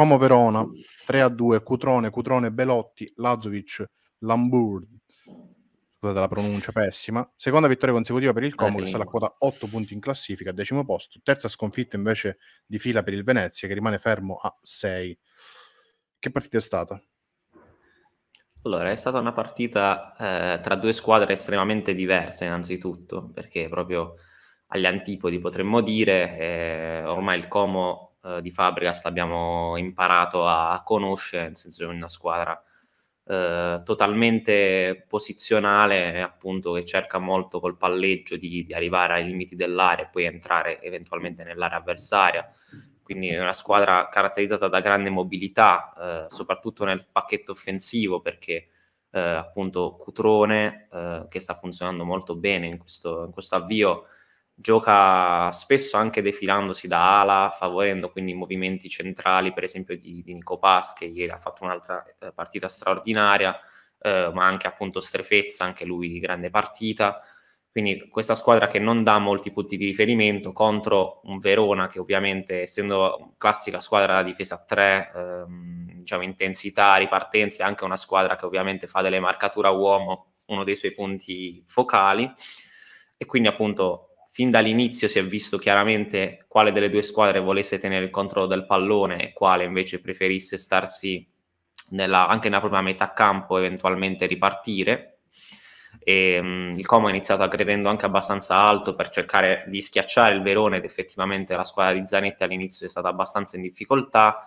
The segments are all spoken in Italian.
Como Verona 3 a 2, Cutrone, Cutrone Belotti, Lazovic, Lambourg. Scusate la pronuncia pessima. Seconda vittoria consecutiva per il Como, che sta alla quota 8 punti in classifica, decimo posto. Terza sconfitta invece di fila per il Venezia, che rimane fermo a 6. Che partita è stata? Allora, è stata una partita eh, tra due squadre estremamente diverse, innanzitutto, perché proprio agli antipodi potremmo dire, eh, ormai il Como eh, di Fabregas l'abbiamo imparato a conoscere, nel senso che è una squadra eh, totalmente posizionale, appunto che cerca molto col palleggio di, di arrivare ai limiti dell'area e poi entrare eventualmente nell'area avversaria. Quindi è una squadra caratterizzata da grande mobilità, eh, soprattutto nel pacchetto offensivo, perché eh, appunto Cutrone, eh, che sta funzionando molto bene in questo, in questo avvio, gioca spesso anche defilandosi da ala, favorendo quindi i movimenti centrali, per esempio di, di Nico Pass, che ieri ha fatto un'altra eh, partita straordinaria, eh, ma anche appunto Strefezza, anche lui grande partita. Quindi questa squadra che non dà molti punti di riferimento contro un Verona che ovviamente essendo classica squadra da difesa a tre, ehm, diciamo intensità, ripartenze, anche una squadra che ovviamente fa delle marcature a uomo uno dei suoi punti focali e quindi appunto fin dall'inizio si è visto chiaramente quale delle due squadre volesse tenere il controllo del pallone e quale invece preferisse starsi nella, anche nella propria metà campo eventualmente ripartire. E, ehm, mh, il Como ha iniziato aggredendo anche abbastanza alto per cercare di schiacciare il Verone ed effettivamente la squadra di Zanetti all'inizio è stata abbastanza in difficoltà.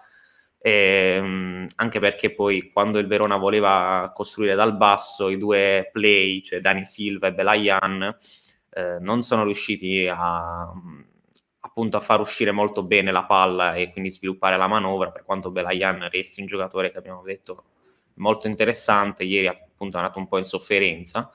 E, ehm, mh, anche perché poi quando il Verona voleva costruire dal basso i due play, cioè Dani Silva e Belayan, eh, non sono riusciti a, appunto, a far uscire molto bene la palla e quindi sviluppare la manovra, per quanto Belayan resti un giocatore che abbiamo detto molto interessante, ieri appunto è andato un po' in sofferenza.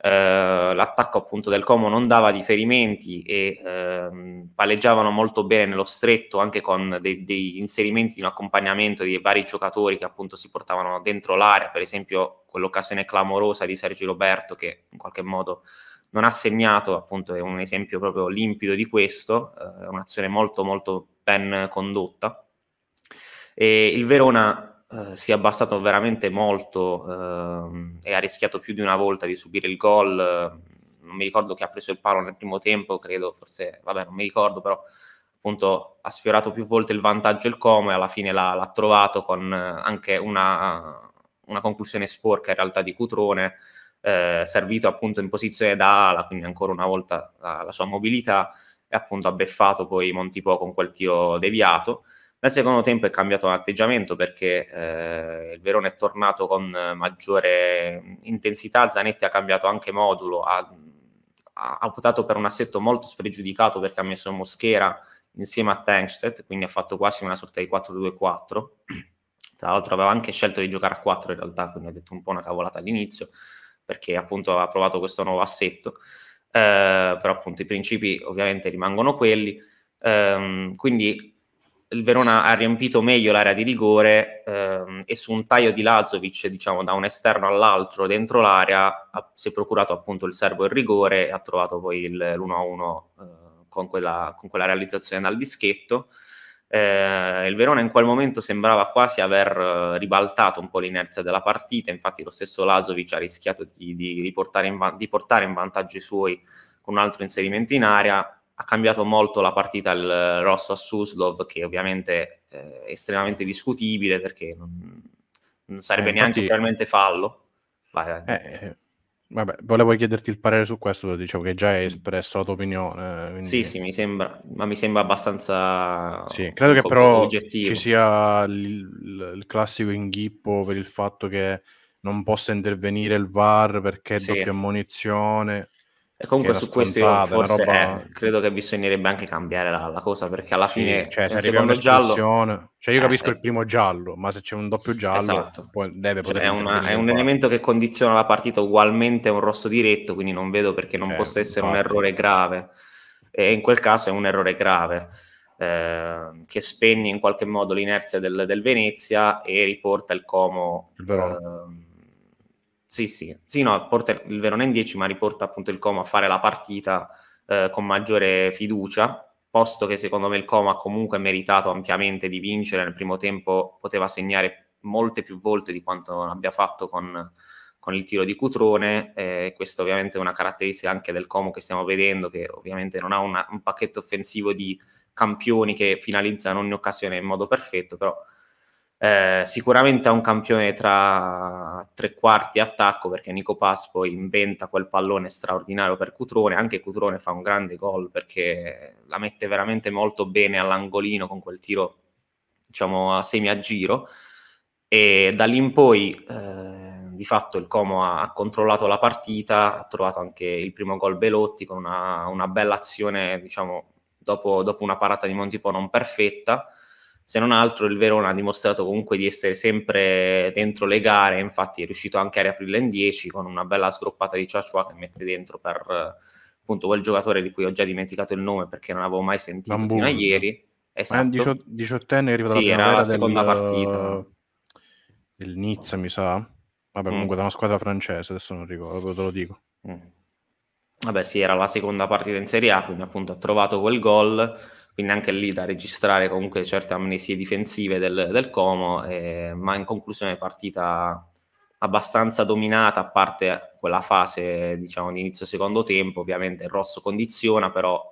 Uh, l'attacco appunto del Como non dava riferimenti e uh, palleggiavano molto bene nello stretto anche con degli dei inserimenti in accompagnamento di vari giocatori che appunto si portavano dentro l'area per esempio quell'occasione clamorosa di Sergio Roberto che in qualche modo non ha segnato, appunto è un esempio proprio limpido di questo, eh, è eh, un'azione molto molto ben condotta. E il Verona eh, si è abbassato veramente molto eh, e ha rischiato più di una volta di subire il gol, non mi ricordo che ha preso il palo nel primo tempo, credo, forse, vabbè non mi ricordo, però appunto ha sfiorato più volte il vantaggio e il Como e alla fine l'ha, l'ha trovato con eh, anche una, una conclusione sporca in realtà di Cutrone eh, servito appunto in posizione da ala, quindi ancora una volta la, la sua mobilità, e appunto ha beffato poi Montipo con quel tiro deviato. Nel secondo tempo è cambiato l'atteggiamento perché eh, il Verone è tornato con maggiore intensità, Zanetti ha cambiato anche modulo, ha, ha votato per un assetto molto spregiudicato perché ha messo Moschera insieme a Tankstedt, quindi ha fatto quasi una sorta di 4-2-4. Tra l'altro aveva anche scelto di giocare a 4 in realtà, quindi ho detto un po' una cavolata all'inizio perché appunto ha provato questo nuovo assetto, eh, però appunto i principi ovviamente rimangono quelli, ehm, quindi il Verona ha riempito meglio l'area di rigore ehm, e su un taglio di Lazovic, diciamo da un esterno all'altro dentro l'area, ha, si è procurato appunto il servo il rigore e ha trovato poi il, l'1-1 eh, con, quella, con quella realizzazione dal dischetto. Eh, il Verona in quel momento sembrava quasi aver eh, ribaltato un po' l'inerzia della partita, infatti lo stesso Lasovic ha rischiato di, di, riportare in va- di portare in vantaggio i suoi con un altro inserimento in area. ha cambiato molto la partita il eh, rosso a Suslov, che ovviamente eh, è estremamente discutibile perché non, non sarebbe eh, infatti, neanche realmente fallo. Vai, vai. Eh, Vabbè, volevo chiederti il parere su questo, dicevo che già hai mm. espresso la tua opinione. Eh, quindi... Sì, sì, mi sembra, ma mi sembra abbastanza... Sì, credo che però oggettivo. ci sia il, il, classico inghippo per il fatto che non possa intervenire il VAR perché è sì. doppia ammonizione. E comunque su questo io forse roba... eh, credo che bisognerebbe anche cambiare la, la cosa perché alla sì, fine cioè, se secondo giallo cioè io eh, capisco eh, il primo giallo, ma se c'è un doppio giallo esatto. deve cioè, poter cioè, è, una, è un qua. elemento che condiziona la partita ugualmente un rosso diretto, quindi non vedo perché non certo, possa essere infatti. un errore grave. E in quel caso è un errore grave. Eh, che spegne in qualche modo l'inerzia del, del Venezia e riporta il Como il Verona. Ehm, sì, sì, sì, no, porta il Verona in 10, ma riporta appunto il Como a fare la partita eh, con maggiore fiducia, posto che secondo me il Como ha comunque meritato ampiamente di vincere, nel primo tempo poteva segnare molte più volte di quanto abbia fatto con, con il tiro di Cutrone, eh, questa ovviamente è una caratteristica anche del Como che stiamo vedendo, che ovviamente non ha una, un pacchetto offensivo di campioni che finalizzano ogni occasione in modo perfetto, però eh, sicuramente ha un campione tra tre quarti e attacco perché Nico Paspo inventa quel pallone straordinario per Cutrone, anche Cutrone fa un grande gol perché la mette veramente molto bene all'angolino con quel tiro diciamo a semi a giro e da lì in poi eh, di fatto il Como ha controllato la partita, ha trovato anche il primo gol Belotti con una, una bella azione diciamo dopo, dopo una parata di Montipo non perfetta se non altro il Verona ha dimostrato comunque di essere sempre dentro le gare, infatti è riuscito anche a riaprirla in 10 con una bella sgroppata di Ciacciua che mette dentro per appunto quel giocatore di cui ho già dimenticato il nome perché non avevo mai sentito Bambuco. fino a ieri. Eh, esatto. È un 18, 18enne che arriva dalla sì, era la seconda del, partita. Il Nizza mi sa. Vabbè, comunque mm. da una squadra francese, adesso non ricordo, te lo dico. Mm. Vabbè, sì, era la seconda partita in Serie A, quindi appunto ha trovato quel gol quindi anche lì da registrare comunque certe amnesie difensive del, del Como, eh, ma in conclusione partita abbastanza dominata, a parte quella fase diciamo di inizio secondo tempo, ovviamente il rosso condiziona, però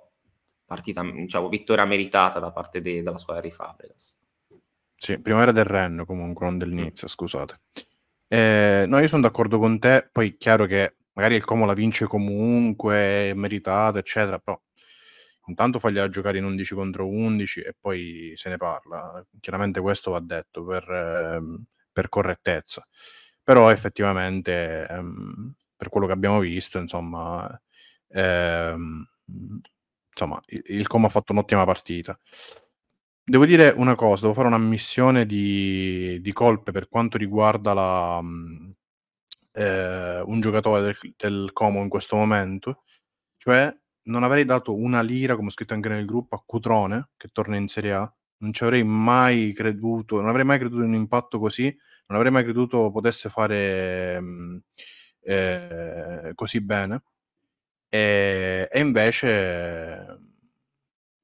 partita, diciamo, vittoria meritata da parte de- della squadra di Fabregas. Sì, prima era del Renno comunque, non dell'inizio, scusate. Eh, no, io sono d'accordo con te, poi è chiaro che magari il Como la vince comunque, è meritata, eccetera, però intanto fagliela giocare in 11 contro 11 e poi se ne parla. Chiaramente questo va detto per, ehm, per correttezza, però effettivamente ehm, per quello che abbiamo visto, insomma, ehm, insomma il, il Como ha fatto un'ottima partita. Devo dire una cosa, devo fare un'ammissione di, di colpe per quanto riguarda la, eh, un giocatore del, del Como in questo momento, cioè non avrei dato una lira, come ho scritto anche nel gruppo, a Cutrone, che torna in Serie A. Non ci avrei mai creduto, non avrei mai creduto in un impatto così, non avrei mai creduto potesse fare mm, eh, così bene. E, e, invece,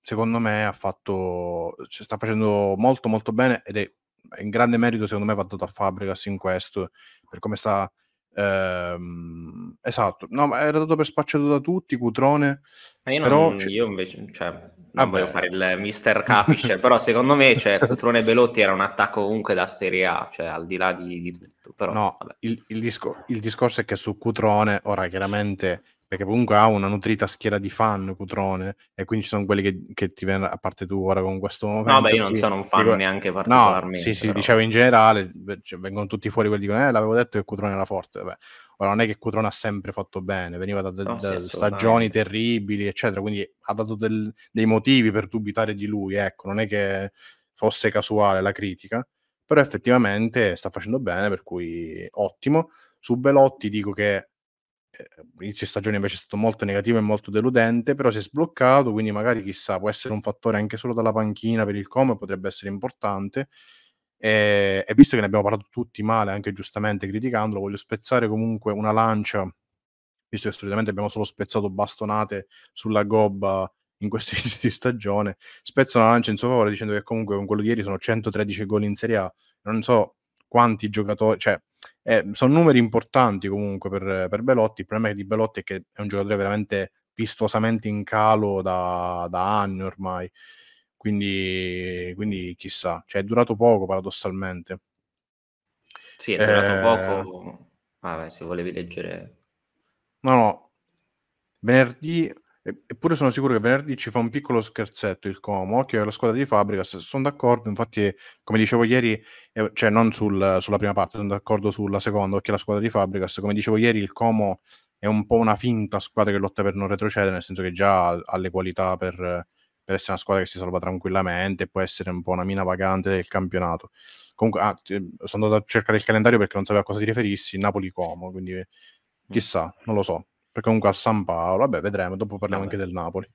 secondo me, ha fatto, cioè, sta facendo molto molto bene ed è in grande merito, secondo me, va dato a Fabregas in questo, per come sta Ehm, esatto, no, ma era dato per spacciato da tutti, Cutrone. Ma io, non, però, io invece, cioè, non vabbè. voglio fare il mister capisce, però secondo me, cioè, Cutrone e Belotti era un attacco comunque da Serie A, cioè, al di là di, di tutto. Però, no, il, il, discor- il discorso è che su Cutrone, ora chiaramente perché comunque ha una nutrita schiera di fan Cutrone e quindi ci sono quelli che, che ti vengono a parte tu ora con questo momento no beh io non qui, sono un fan dico, neanche particolarmente no, sì sì però. dicevo in generale cioè, vengono tutti fuori quelli che dicono eh l'avevo detto che Cutrone era forte Vabbè. ora non è che Cutrone ha sempre fatto bene veniva da, da, no, da sì, stagioni terribili eccetera quindi ha dato del, dei motivi per dubitare di lui ecco non è che fosse casuale la critica però effettivamente sta facendo bene per cui ottimo su Belotti dico che Ehm, inizio stagione invece è stato molto negativo e molto deludente, però si è sbloccato, quindi magari chissà, può essere un fattore anche solo dalla panchina per il come, potrebbe essere importante. E, ehm, e, visto che ne abbiamo parlato tutti male, anche giustamente criticandolo, voglio spezzare comunque una lancia, visto che solitamente abbiamo solo spezzato bastonate sulla gobba in questi inizio di stagione, spezzo una lancia in suo favore dicendo che comunque con quello di ieri sono 113 gol in Serie A. Non so quanti giocatori, cioè eh, sono numeri importanti comunque per, per, Belotti. Il problema di Belotti è che è un giocatore veramente vistosamente in calo da, da anni ormai. Quindi, quindi, chissà, cioè, è durato poco paradossalmente. Sì, è durato eh... poco. Vabbè, se volevi leggere. No, no. Venerdì Eppure sono sicuro che venerdì ci fa un piccolo scherzetto il Como, che è la squadra di Fabregas. Sono d'accordo, infatti, come dicevo ieri, eh, cioè non sul, sulla prima parte, sono d'accordo sulla seconda, perché la squadra di Fabregas, come dicevo ieri, il Como è un po' una finta squadra che lotta per non retrocedere, nel senso che già ha, ha le qualità per, per, essere una squadra che si salva tranquillamente, può essere un po' una mina vagante del campionato. Comunque, ah, sono andato a cercare il calendario perché non sapevo a cosa ti riferissi, Napoli-Como, quindi mm. chissà, non lo so perché comunque al San Paolo, vabbè vedremo, dopo parliamo vabbè. anche del Napoli.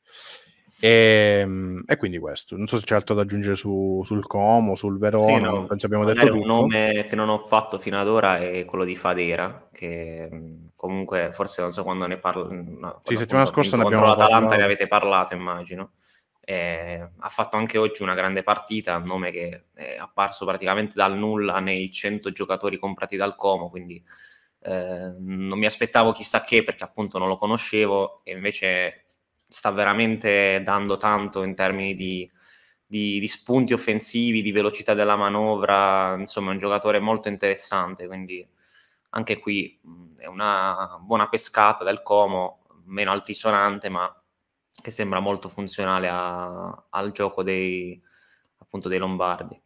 E, ehm, e, quindi questo, non so se c'è altro da aggiungere su, sul Como, sul Verona, sì, no. penso abbiamo detto tutto. Un nome che non ho fatto fino ad ora è quello di Fadera, che comunque forse non so quando ne parlo. No, sì, settimana scorsa ne abbiamo parlato. l'Atalanta ne avete parlato, immagino. Eh, ha fatto anche oggi una grande partita, un nome che è apparso praticamente dal nulla nei 100 giocatori comprati dal Como, quindi eh, non mi aspettavo chissà che perché appunto non lo conoscevo e invece sta veramente dando tanto in termini di, di, di spunti offensivi, di velocità della manovra, insomma è un giocatore molto interessante, quindi anche qui è una buona pescata del Como, meno altisonante ma che sembra molto funzionale a, al gioco dei, appunto, dei Lombardi.